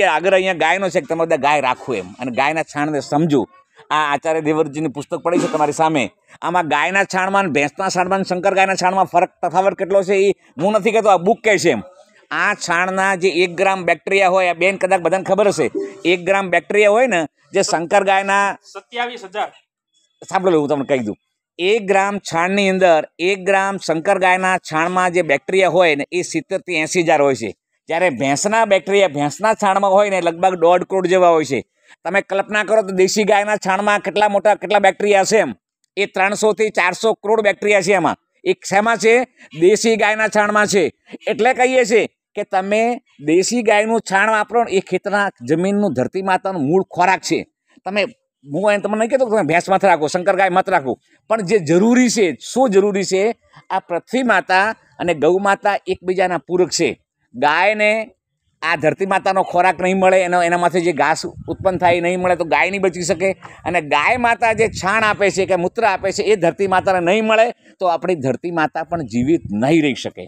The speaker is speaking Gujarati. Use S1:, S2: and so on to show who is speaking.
S1: યાર આગળ અહીંયા ગાયનો છે કે તમે બધા ગાય રાખો એમ અને ગાયના છાણને સમજો આ આચાર્ય દેવરજીની પુસ્તક પડી છે તમારી સામે આમાં ગાયના છાણમાં ભેંસના છાણમાં શંકર ગાયના છાણમાં ફરક તફાવત કેટલો છે એ હું નથી કહેતો આ બુક કહે છે એમ આ છાણના જે એક ગ્રામ બેક્ટેરિયા હોય આ બેન કદાચ બધાને ખબર હશે એક ગ્રામ બેક્ટેરિયા હોય ને જે શંકર ગાયના સત્યાવીસ હજાર સાંભળો હું તમને કહી દઉં એક ગ્રામ છાણની અંદર એક ગ્રામ શંકર ગાયના છાણમાં જે બેક્ટેરિયા હોય ને એ સિત્તેરથી એંસી હજાર હોય છે જ્યારે ભેંસના બેક્ટેરિયા ભેંસના છાણમાં હોય ને લગભગ દોઢ કરોડ જેવા હોય છે તમે કલ્પના કરો તો દેશી ગાયના છાણમાં કેટલા મોટા કેટલા બેક્ટેરિયા છે એમ એ ત્રણસોથી ચારસો કરોડ બેક્ટેરિયા છે એમાં એક શેમાં છે દેશી ગાયના છાણમાં છે એટલે કહીએ છીએ કે તમે દેશી ગાયનું છાણ વાપરો એ ખેતરના જમીનનું ધરતી માતાનું મૂળ ખોરાક છે તમે હું એને તમને નહીં કહેતો તમે ભેંસ મત રાખો શંકર ગાય મત રાખો પણ જે જરૂરી છે શું જરૂરી છે આ પૃથ્વી માતા અને ગૌ માતા એકબીજાના પૂરક છે ગાયને આ ધરતી માતાનો ખોરાક નહીં મળે એનો એનામાંથી જે ઘાસ ઉત્પન્ન થાય એ નહીં મળે તો ગાય નહીં બચી શકે અને ગાય માતા જે છાણ આપે છે કે મૂત્ર આપે છે એ ધરતી માતાને નહીં મળે તો આપણી ધરતી માતા પણ જીવિત નહીં રહી શકે